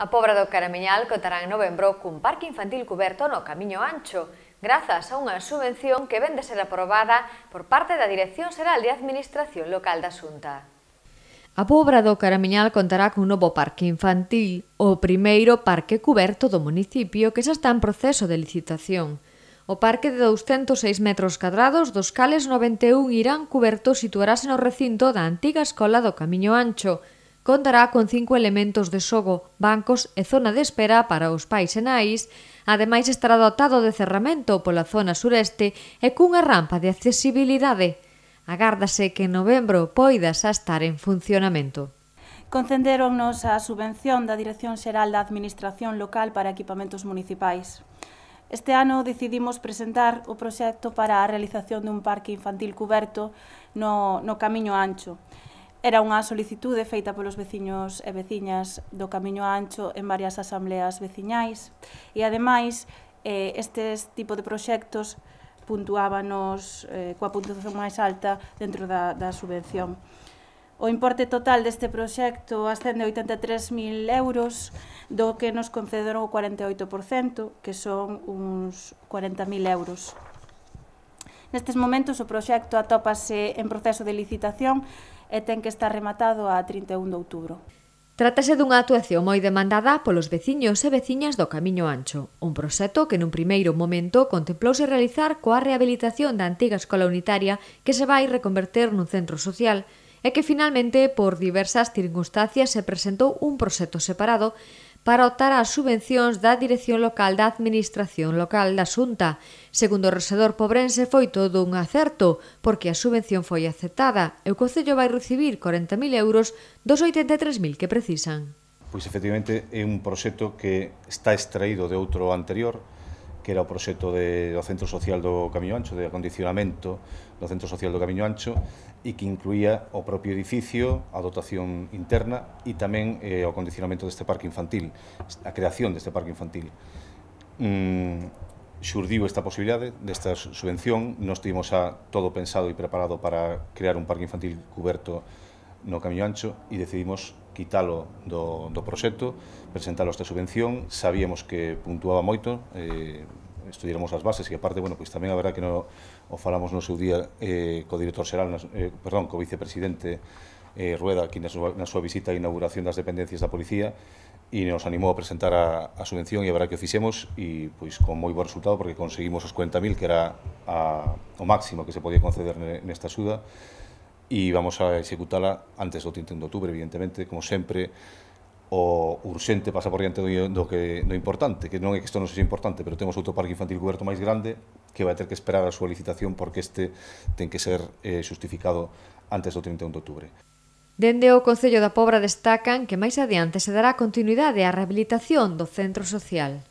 A Pobra do Carameñal contará en novembro cun parque infantil coberto no Camiño Ancho, grazas a unha subvención que vende ser aprobada por parte da Dirección Xeral de Administración Local da Xunta. A Pobra do Carameñal contará cun novo parque infantil, o primeiro parque coberto do municipio que xa está en proceso de licitación. O parque de 206 metros cadrados, dos cales 91 irán cuberto, situarase no recinto da antiga Escola do Camiño Ancho, contará con cinco elementos de xogo, bancos e zona de espera para os pais e nais, ademais estará dotado de cerramento pola zona sureste e cunha rampa de accesibilidade. Agárdase que en novembro poida a estar en funcionamento. Concederonnos a subvención da Dirección Xeral da Administración Local para Equipamentos Municipais. Este ano decidimos presentar o proxecto para a realización dun parque infantil cuberto no, no Camiño Ancho, Era unha solicitude feita polos veciños e veciñas do Camiño Ancho en varias asambleas veciñais e, ademais, eh, estes tipo de proxectos puntuábanos eh, coa puntuación máis alta dentro da, da subvención. O importe total deste proxecto ascende a 83.000 euros, do que nos concederon o 48%, que son uns 40.000 euros. Nestes momentos o proxecto atópase en proceso de licitación e ten que estar rematado a 31 de outubro. Trátase dunha actuación moi demandada polos veciños e veciñas do Camiño Ancho, un proxecto que nun primeiro momento contemplouse realizar coa rehabilitación da antiga escola unitaria que se vai reconverter nun centro social e que finalmente, por diversas circunstancias, se presentou un proxecto separado para optar ás subvencións da Dirección Local da Administración Local da Xunta. Segundo o rexedor pobrense foi todo un acerto, porque a subvención foi aceptada e o Concello vai recibir 40.000 euros dos 83.000 que precisan. Pois efectivamente é un proxecto que está extraído de outro anterior, que era o proxecto de, do Centro Social do Camiño Ancho, de acondicionamento do Centro Social do Camiño Ancho, e que incluía o propio edificio, a dotación interna e tamén eh, o acondicionamento deste parque infantil, a creación deste parque infantil. Mm, xurdiu esta posibilidade desta subvención, nos tivemos a todo pensado e preparado para crear un parque infantil cuberto no Camiño Ancho e decidimos quitalo do, do proxecto, presentalo esta subvención, sabíamos que puntuaba moito, eh, estudiéramos as bases e aparte, bueno, pois tamén a verdad que no, o falamos no seu día eh, co director xeral, eh, perdón, co vicepresidente eh, Rueda aquí na súa, na súa visita a inauguración das dependencias da policía e nos animou a presentar a, a subvención e a verdad que o fixemos e pois con moi bo resultado porque conseguimos os 40.000 que era a, o máximo que se podía conceder nesta axuda e vamos a executala antes do 31 de outubro, evidentemente, como sempre, o urxente pasa por diante do, que, do importante, que non é que isto non sexa importante, pero temos outro parque infantil coberto máis grande que vai ter que esperar a súa licitación porque este ten que ser eh, justificado antes do 31 de outubro. Dende o Concello da Pobra destacan que máis adiante se dará continuidade á rehabilitación do centro social.